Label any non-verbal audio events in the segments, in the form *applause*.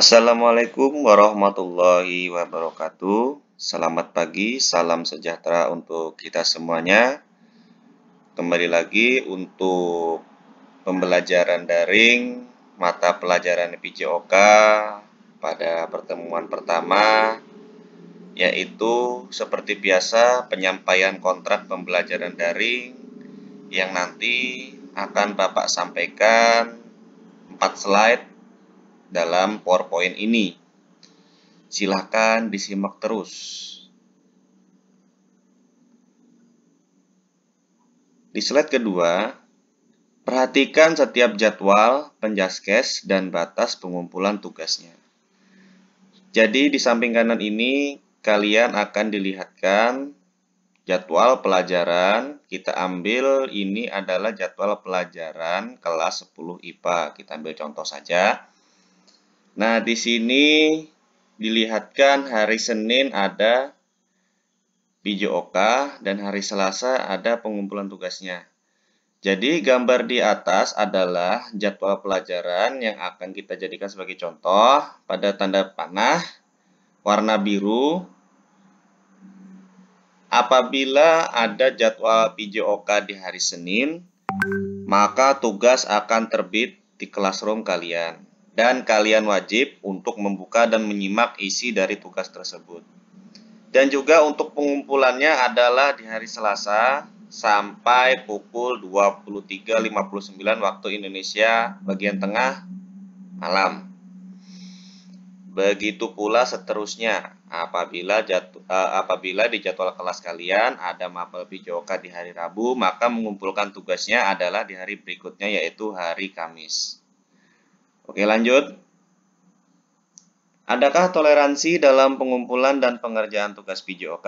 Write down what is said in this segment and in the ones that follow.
Assalamualaikum warahmatullahi wabarakatuh. Selamat pagi, salam sejahtera untuk kita semuanya. Kembali lagi untuk pembelajaran daring mata pelajaran PJOK pada pertemuan pertama yaitu seperti biasa penyampaian kontrak pembelajaran daring yang nanti akan Bapak sampaikan 4 slide dalam PowerPoint ini. Silahkan disimak terus. Di slide kedua, perhatikan setiap jadwal, penjaskes, dan batas pengumpulan tugasnya. Jadi di samping kanan ini, kalian akan dilihatkan jadwal pelajaran kita ambil ini adalah jadwal pelajaran kelas 10 IPA. Kita ambil contoh saja. Nah, di sini dilihatkan hari Senin ada oka dan hari Selasa ada pengumpulan tugasnya. Jadi gambar di atas adalah jadwal pelajaran yang akan kita jadikan sebagai contoh pada tanda panah warna biru. Apabila ada jadwal PJOK di hari Senin, maka tugas akan terbit di classroom kalian dan kalian wajib untuk membuka dan menyimak isi dari tugas tersebut. Dan juga untuk pengumpulannya adalah di hari Selasa sampai pukul 23.59 waktu Indonesia bagian tengah malam. Begitu pula seterusnya apabila jatuh, eh, apabila di jadwal kelas kalian ada mapel pijoka di hari Rabu, maka mengumpulkan tugasnya adalah di hari berikutnya yaitu hari Kamis. Oke, lanjut. Adakah toleransi dalam pengumpulan dan pengerjaan tugas PJOK?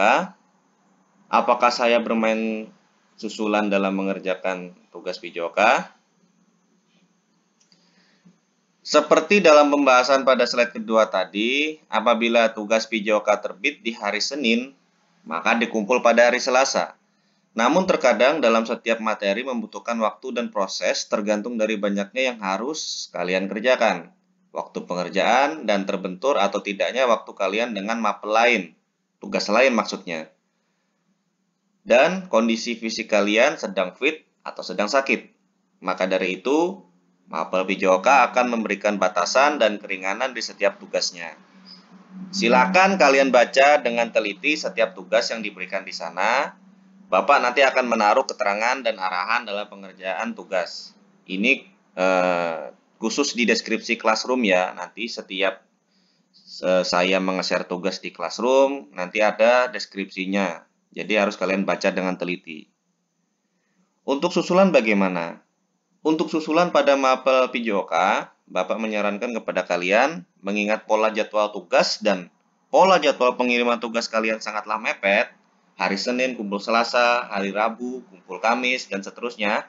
Apakah saya bermain susulan dalam mengerjakan tugas PJOK? Seperti dalam pembahasan pada slide kedua tadi, apabila tugas PJOK terbit di hari Senin, maka dikumpul pada hari Selasa. Namun terkadang dalam setiap materi membutuhkan waktu dan proses tergantung dari banyaknya yang harus kalian kerjakan. Waktu pengerjaan dan terbentur atau tidaknya waktu kalian dengan mapel lain, tugas lain maksudnya. Dan kondisi fisik kalian sedang fit atau sedang sakit. Maka dari itu, mapel bijoka akan memberikan batasan dan keringanan di setiap tugasnya. Silakan kalian baca dengan teliti setiap tugas yang diberikan di sana Bapak nanti akan menaruh keterangan dan arahan dalam pengerjaan tugas. Ini eh, khusus di deskripsi classroom ya. Nanti setiap eh, saya meng tugas di classroom, nanti ada deskripsinya. Jadi harus kalian baca dengan teliti. Untuk susulan bagaimana? Untuk susulan pada mapel PJOK, Bapak menyarankan kepada kalian mengingat pola jadwal tugas dan pola jadwal pengiriman tugas kalian sangatlah mepet, hari Senin kumpul Selasa, hari Rabu kumpul Kamis, dan seterusnya,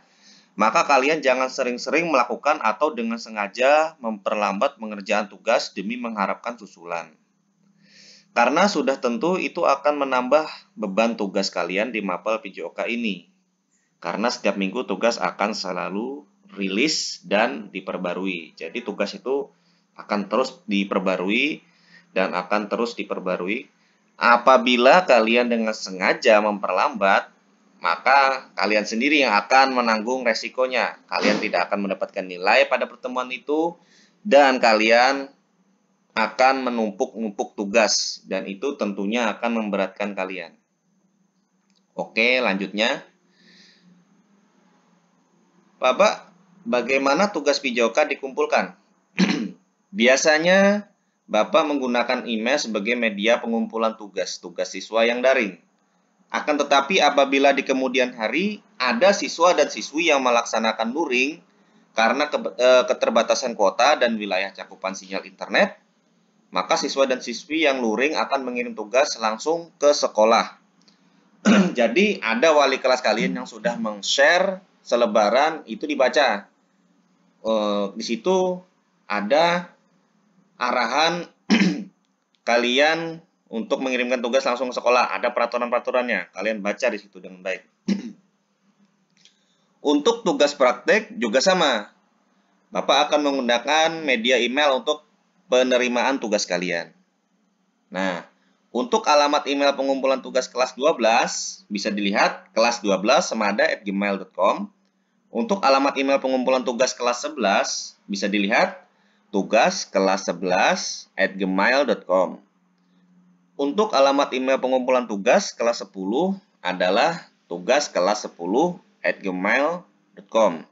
maka kalian jangan sering-sering melakukan atau dengan sengaja memperlambat pengerjaan tugas demi mengharapkan susulan. Karena sudah tentu itu akan menambah beban tugas kalian di mapel PJOK ini. Karena setiap minggu tugas akan selalu rilis dan diperbarui. Jadi tugas itu akan terus diperbarui dan akan terus diperbarui Apabila kalian dengan sengaja memperlambat, maka kalian sendiri yang akan menanggung resikonya. Kalian tidak akan mendapatkan nilai pada pertemuan itu dan kalian akan menumpuk-numpuk tugas dan itu tentunya akan memberatkan kalian. Oke, lanjutnya. Bapak, bagaimana tugas pijoka dikumpulkan? *clears throat* Biasanya Bapak menggunakan email sebagai media pengumpulan tugas-tugas siswa yang daring. Akan tetapi apabila di kemudian hari ada siswa dan siswi yang melaksanakan luring karena ke, e, keterbatasan kuota dan wilayah cakupan sinyal internet, maka siswa dan siswi yang luring akan mengirim tugas langsung ke sekolah. *clears throat* Jadi ada wali kelas kalian yang sudah meng-share selebaran itu dibaca. E, di situ ada arahan *clears throat* kalian untuk mengirimkan tugas langsung ke sekolah. Ada peraturan-peraturannya. Kalian baca di situ dengan baik. *clears throat* untuk tugas praktek juga sama. Bapak akan menggunakan media email untuk penerimaan tugas kalian. Nah, untuk alamat email pengumpulan tugas kelas 12 bisa dilihat kelas 12 semada at gmail.com. Untuk alamat email pengumpulan tugas kelas 11 bisa dilihat tugas kelas 11 at gmail.com. Untuk alamat email pengumpulan tugas kelas 10 adalah tugas kelas 10 at gmail.com.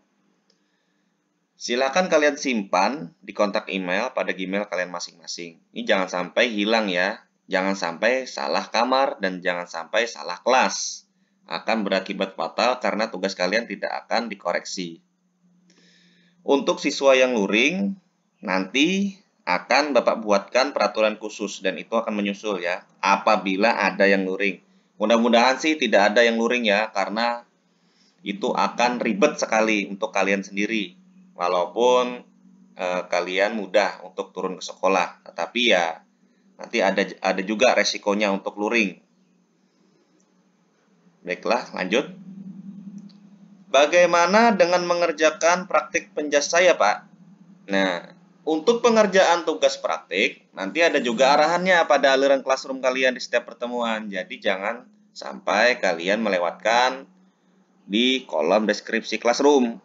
Silakan kalian simpan di kontak email pada Gmail kalian masing-masing. Ini jangan sampai hilang ya. Jangan sampai salah kamar dan jangan sampai salah kelas. Akan berakibat fatal karena tugas kalian tidak akan dikoreksi. Untuk siswa yang luring, nanti akan Bapak buatkan peraturan khusus dan itu akan menyusul ya apabila ada yang luring. Mudah-mudahan sih tidak ada yang luring ya karena itu akan ribet sekali untuk kalian sendiri. Walaupun eh, kalian mudah untuk turun ke sekolah, tetapi ya nanti ada ada juga resikonya untuk luring. Baiklah, lanjut. Bagaimana dengan mengerjakan praktik penjas saya, Pak? Nah, untuk pengerjaan tugas praktik, nanti ada juga arahannya pada aliran classroom kalian di setiap pertemuan. Jadi jangan sampai kalian melewatkan di kolom deskripsi classroom.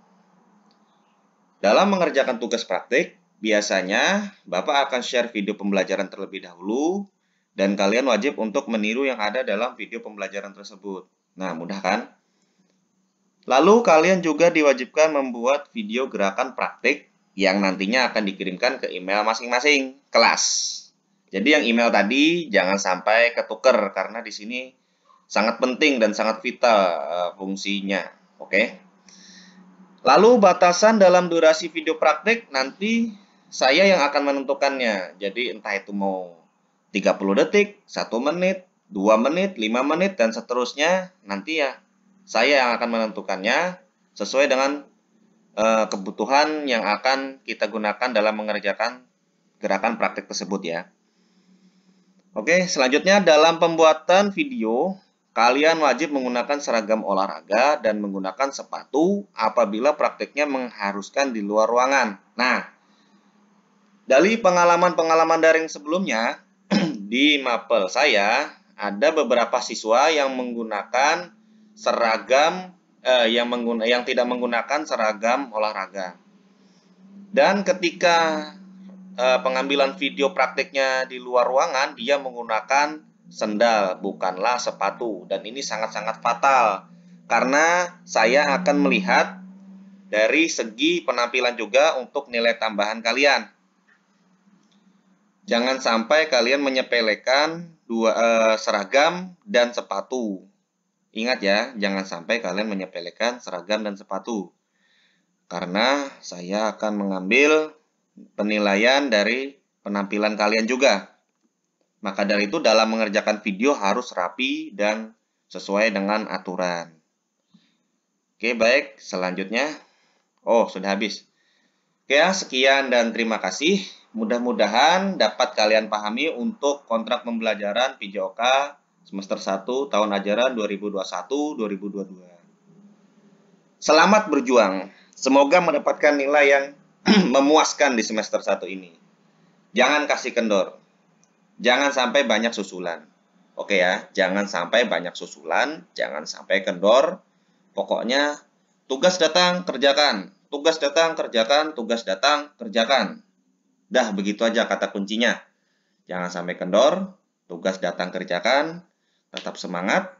Dalam mengerjakan tugas praktik, biasanya Bapak akan share video pembelajaran terlebih dahulu dan kalian wajib untuk meniru yang ada dalam video pembelajaran tersebut. Nah, mudah kan? Lalu kalian juga diwajibkan membuat video gerakan praktik yang nantinya akan dikirimkan ke email masing-masing kelas. Jadi yang email tadi jangan sampai ketuker karena di sini sangat penting dan sangat vital eh, fungsinya. Oke. Lalu batasan dalam durasi video praktik nanti saya yang akan menentukannya. Jadi entah itu mau 30 detik, 1 menit, 2 menit, 5 menit dan seterusnya nanti ya saya yang akan menentukannya sesuai dengan Eh, kebutuhan yang akan kita gunakan dalam mengerjakan gerakan praktik tersebut ya. Oke, selanjutnya dalam pembuatan video, kalian wajib menggunakan seragam olahraga dan menggunakan sepatu apabila praktiknya mengharuskan di luar ruangan. Nah, dari pengalaman-pengalaman daring sebelumnya, *clears throat* di mapel saya ada beberapa siswa yang menggunakan seragam eh, yang mengguna, yang tidak menggunakan seragam olahraga. Dan ketika eh, pengambilan video praktiknya di luar ruangan, dia menggunakan sendal, bukanlah sepatu. Dan ini sangat-sangat fatal karena saya akan melihat dari segi penampilan juga untuk nilai tambahan kalian. Jangan sampai kalian menyepelekan dua eh, seragam dan sepatu. Ingat ya, jangan sampai kalian menyepelekan seragam dan sepatu. Karena saya akan mengambil penilaian dari penampilan kalian juga. Maka dari itu dalam mengerjakan video harus rapi dan sesuai dengan aturan. Oke, baik. Selanjutnya. Oh, sudah habis. Oke, ya, sekian dan terima kasih. Mudah-mudahan dapat kalian pahami untuk kontrak pembelajaran PJOK semester 1 tahun ajaran 2021-2022. Selamat berjuang. Semoga mendapatkan nilai yang *clears throat* memuaskan di semester 1 ini. Jangan kasih kendor. Jangan sampai banyak susulan. Oke ya, jangan sampai banyak susulan, jangan sampai kendor. Pokoknya tugas datang kerjakan, tugas datang kerjakan, tugas datang kerjakan. Dah begitu aja kata kuncinya. Jangan sampai kendor, tugas datang kerjakan, tetap semangat,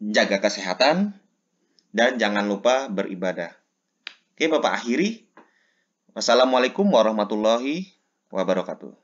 jaga kesehatan, dan jangan lupa beribadah. Oke, Bapak akhiri. Wassalamualaikum warahmatullahi wabarakatuh.